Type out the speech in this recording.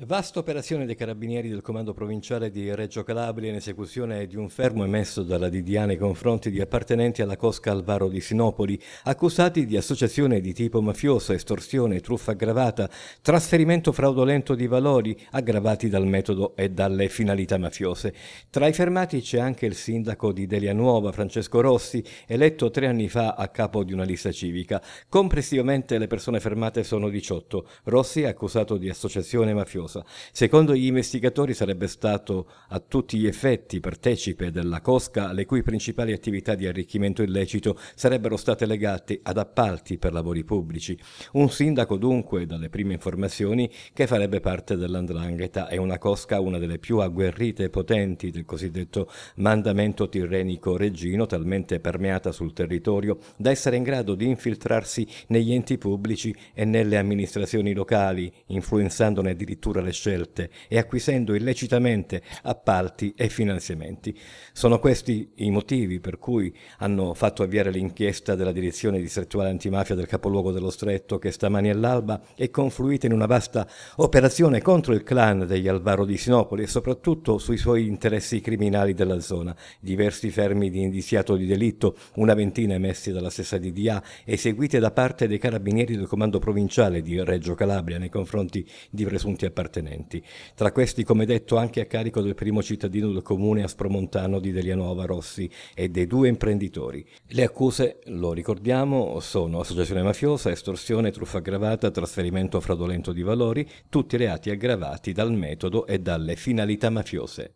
Vasta operazione dei carabinieri del comando provinciale di Reggio Calabria in esecuzione di un fermo emesso dalla DDA nei confronti di appartenenti alla Cosca Alvaro di Sinopoli, accusati di associazione di tipo mafioso, estorsione, truffa aggravata, trasferimento fraudolento di valori aggravati dal metodo e dalle finalità mafiose. Tra i fermati c'è anche il sindaco di Delia Nuova, Francesco Rossi, eletto tre anni fa a capo di una lista civica. Complessivamente le persone fermate sono 18. Rossi è accusato di associazione mafiosa mafiosa. Secondo gli investigatori sarebbe stato a tutti gli effetti partecipe della Cosca, le cui principali attività di arricchimento illecito sarebbero state legate ad appalti per lavori pubblici. Un sindaco dunque, dalle prime informazioni, che farebbe parte dell'andrangheta e una Cosca una delle più agguerrite e potenti del cosiddetto mandamento tirrenico reggino, talmente permeata sul territorio da essere in grado di infiltrarsi negli enti pubblici e nelle amministrazioni locali, influenzandone addirittura addirittura le scelte e acquisendo illecitamente appalti e finanziamenti. Sono questi i motivi per cui hanno fatto avviare l'inchiesta della direzione distrettuale antimafia del capoluogo dello Stretto che stamani all'alba è confluita in una vasta operazione contro il clan degli Alvaro di Sinopoli e soprattutto sui suoi interessi criminali della zona. Diversi fermi di indiziato di delitto, una ventina emessi dalla stessa DDA, eseguite da parte dei carabinieri del comando provinciale di Reggio Calabria nei confronti di presunti appartamenti appartenenti. Tra questi, come detto, anche a carico del primo cittadino del comune aspromontano di Delianova Rossi e dei due imprenditori. Le accuse, lo ricordiamo, sono associazione mafiosa, estorsione, truffa aggravata, trasferimento fraudolento di valori, tutti reati aggravati dal metodo e dalle finalità mafiose.